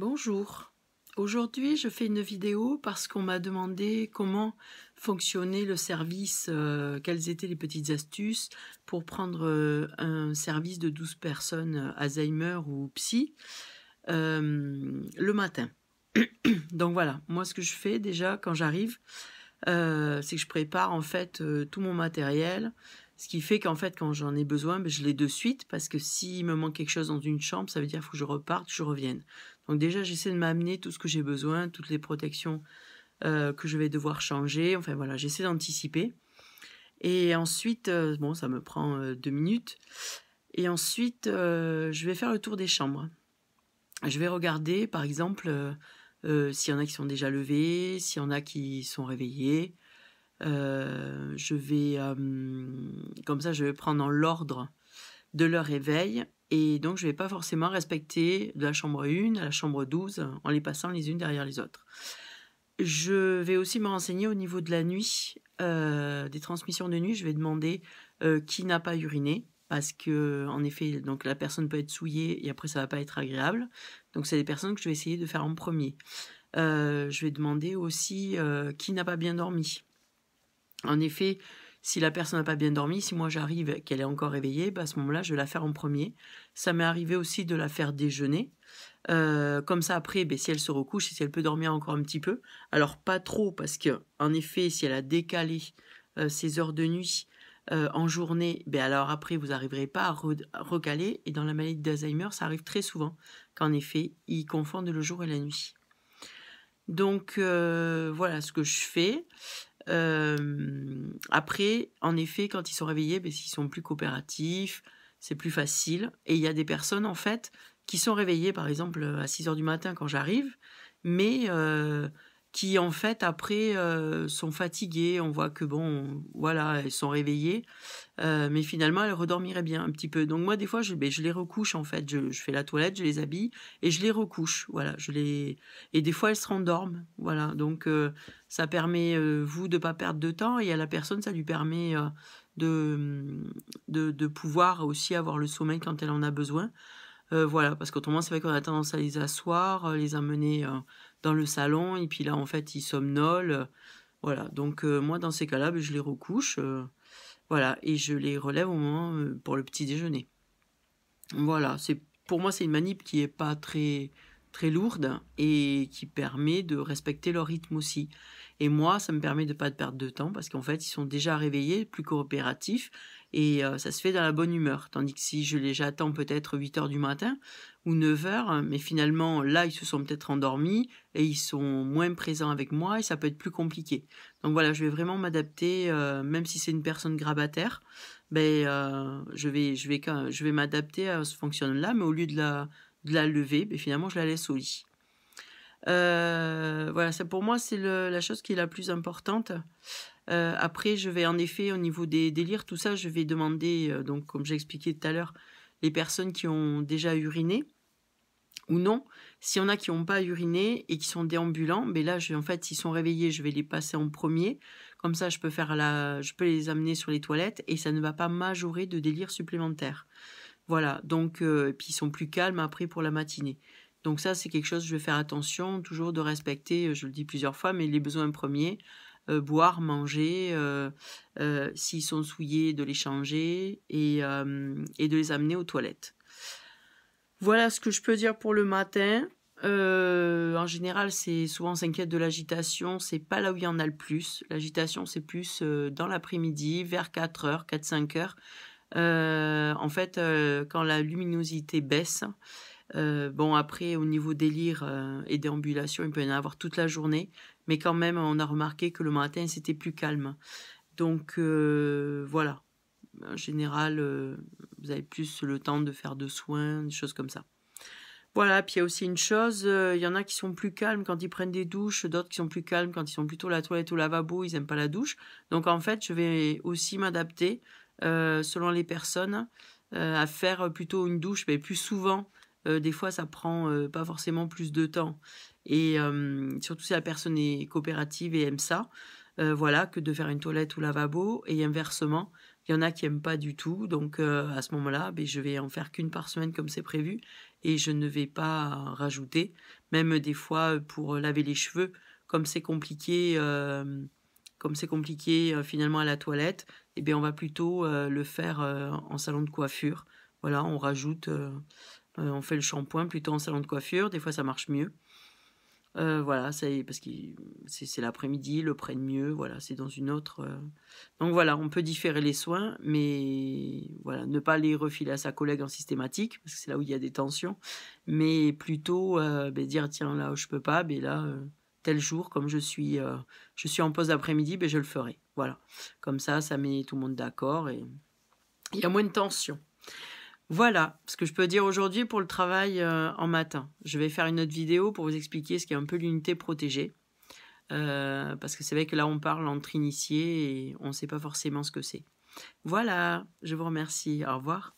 Bonjour. Aujourd'hui, je fais une vidéo parce qu'on m'a demandé comment fonctionnait le service, euh, quelles étaient les petites astuces pour prendre euh, un service de 12 personnes euh, Alzheimer ou psy le matin. Donc voilà, moi ce que je fais déjà quand j'arrive, c'est que je prépare en fait tout mon matériel, ce qui fait qu'en fait, quand j'en ai besoin, ben, je l'ai de suite, parce que s'il me manque quelque chose dans une chambre, ça veut dire faut que je reparte, que je revienne. Donc déjà, j'essaie de m'amener tout ce que j'ai besoin, toutes les protections euh, que je vais devoir changer. Enfin voilà, j'essaie d'anticiper. Et ensuite, euh, bon, ça me prend euh, deux minutes. Et ensuite, je vais faire le tour des chambres. Je vais regarder, par exemple, s'il y en a qui sont déjà levés, s'il y en a qui sont réveillés. je vais, comme ça, je vais prendre l'ordre de leur réveil et donc, je ne vais pas forcément respecter de la chambre 1 à la chambre 12 en les passant les unes derrière les autres. Je vais aussi me renseigner au niveau de la nuit, euh, des transmissions de nuit. Je vais demander euh, qui n'a pas uriné, parce que en effet, donc la personne peut être souillée et après ça va pas être agréable. Donc c'est des personnes que je vais essayer de faire en premier. Euh, je vais demander aussi qui n'a pas bien dormi. En effet, si la personne n'a pas bien dormi, si moi j'arrive qu'elle est encore réveillée, bah, à ce moment-là, je vais la faire en premier. Ça m'est arrivé aussi de la faire déjeuner. Euh, comme ça, après, bah, si elle se recouche et si elle peut dormir encore un petit peu, alors pas trop, parce que en effet, si elle a décalé euh, ses heures de nuit euh, en journée, ben, alors après, vous n'arriverez pas à recaler. Et dans la maladie d'Alzheimer, ça arrive très souvent qu'en effet, ils confondent le jour et la nuit. Donc voilà ce que je fais. Euh, après, en effet, quand ils sont réveillés, ben, ils sont plus coopératifs, c'est plus facile. Et il y a des personnes, en fait, qui sont réveillées, par exemple, à 6 heures du matin quand j'arrive, mais euh, qui en fait après euh, sont fatiguées. On voit que bon, voilà, elles sont réveillées, euh, mais finalement elles redormiraient bien un petit peu. Donc moi des fois ben, je, les recouche en fait. Je, je, fais la toilette, je les habille et je les recouche. Voilà, je les et des fois elles se rendorment. Voilà, donc euh, ça permet vous de pas perdre de temps et à la personne ça lui permet de, de, de pouvoir aussi avoir le sommeil quand elle en a besoin. voilà, parce qu'autrement c'est vrai qu'on a tendance à les asseoir, les amener dans le salon et puis là en fait ils somnolent, Voilà, donc euh, moi dans ces cas-là, ben, je les recouche, euh, voilà, et je les relève au moment euh, pour le petit déjeuner. Voilà, c'est pour moi c'est une manip qui est pas très très lourde et qui permet de respecter leur rythme aussi. Et moi, ça me permet de pas perdre de temps parce qu'en fait, ils sont déjà réveillés, plus coopératifs et euh, ça se fait dans la bonne humeur. Tandis que si je les attends peut-être 8 heures du matin ou 9 heures, mais finalement, là, ils se sont peut-être endormis et ils sont moins présents avec moi et ça peut être plus compliqué. Donc voilà, je vais vraiment m'adapter, euh, même si c'est une personne grabataire, ben, euh, je vais, je vais, je vais m'adapter à ce fonctionnement-là, mais au lieu de la la lever, mais finalement, je la laisse au lit. Euh, voilà, ça pour moi, c'est la chose qui est la plus importante. Euh, après, je vais en effet, au niveau des délires, tout ça, je vais demander, euh, donc comme j'ai expliqué tout à l'heure, les personnes qui ont déjà uriné ou non. S'il y en a qui n'ont pas uriné et qui sont déambulants, mais ben là, je, en fait, s'ils sont réveillés, je vais les passer en premier. Comme ça, je peux, faire la, je peux les amener sur les toilettes et ça ne va pas majorer de délire supplémentaire. Voilà, donc, euh, puis ils sont plus calmes après pour la matinée. Donc ça, c'est quelque chose, je vais faire attention, toujours de respecter, euh, je le dis plusieurs fois, mais les besoins premiers, euh, boire, manger, s'ils sont souillés, de les changer et, de les amener aux toilettes. Voilà ce que je peux dire pour le matin. en général, c'est souvent on s'inquiète de l'agitation, c'est pas là où il y en a le plus. L'agitation, c'est plus dans l'après-midi, vers 4h, 4-5 h euh, en fait, euh, quand la luminosité baisse, euh, bon, après, au niveau délire et déambulation, il peut y en avoir toute la journée, mais quand même, on a remarqué que le matin, c'était plus calme. Donc, voilà. En général, vous avez plus le temps de faire de soins, des choses comme ça. Voilà, puis il y a aussi une chose, il y en a qui sont plus calmes quand ils prennent des douches, d'autres qui sont plus calmes quand ils sont plutôt à la toilette ou au lavabo, ils n'aiment pas la douche. Donc en fait, je vais aussi m'adapter euh, selon les personnes, euh, à faire plutôt une douche, mais plus souvent. Euh, des fois, ça prend pas forcément plus de temps. Et surtout si la personne est coopérative et aime ça, voilà, que de faire une toilette ou lavabo. Et inversement, il y en a qui aiment pas du tout, donc à ce moment-là, ben, je vais en faire qu'une par semaine comme c'est prévu et je ne vais pas rajouter. Même des fois pour laver les cheveux, comme c'est compliqué, comme c'est compliqué euh, finalement à la toilette, eh bien on va plutôt euh, le faire euh, en salon de coiffure. Voilà, on rajoute, on fait le shampoing plutôt en salon de coiffure. Des fois ça marche mieux. voilà, c'est parce que c'est l'après-midi, le prennent mieux. Voilà, c'est dans une autre. Donc voilà, on peut différer les soins, mais voilà, ne pas les refiler à sa collègue en systématique parce que c'est là où il y a des tensions, mais plutôt ben, dire tiens là je peux pas, ben là tel jour, comme je suis, euh, je suis en pause d'après-midi, mais ben, je le ferai. Voilà. Comme ça, ça met tout le monde d'accord et il y a moins de tension. Voilà ce que je peux dire aujourd'hui pour le travail euh, en matin. Je vais faire une autre vidéo pour vous expliquer ce qu'est un peu l'unité protégée. Euh, parce que c'est vrai que là, on parle entre initiés et on ne sait pas forcément ce que c'est. Voilà, je vous remercie. Au revoir.